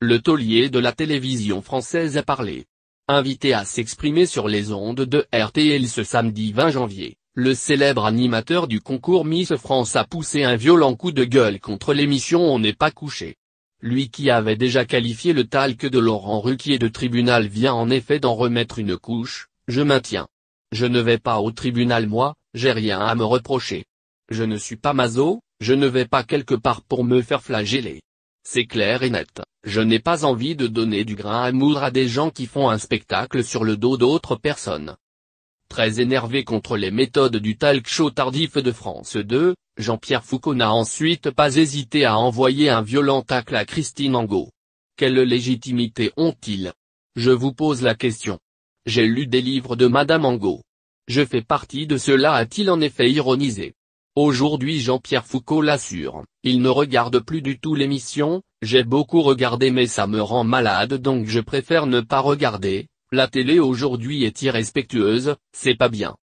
le taulier de la télévision française a parlé. Invité à s'exprimer sur les ondes de RTL ce samedi 20 janvier, le célèbre animateur du concours Miss France a poussé un violent coup de gueule contre l'émission On n'est pas couché. Lui qui avait déjà qualifié le talc de Laurent Ruquier de tribunal vient en effet d'en remettre une couche, je maintiens. Je ne vais pas au tribunal moi, j'ai rien à me reprocher. Je ne suis pas Mazo, je ne vais pas quelque part pour me faire flageller. C'est clair et net. Je n'ai pas envie de donner du grain à moudre à des gens qui font un spectacle sur le dos d'autres personnes. Très énervé contre les méthodes du talk show tardif de France 2, Jean-Pierre Foucault n'a ensuite pas hésité à envoyer un violent tacle à Christine Angot. Quelle légitimité ont-ils Je vous pose la question. J'ai lu des livres de Madame Angot. Je fais partie de cela a-t-il en effet ironisé. Aujourd'hui Jean-Pierre Foucault l'assure, il ne regarde plus du tout l'émission, j'ai beaucoup regardé mais ça me rend malade donc je préfère ne pas regarder, la télé aujourd'hui est irrespectueuse, c'est pas bien.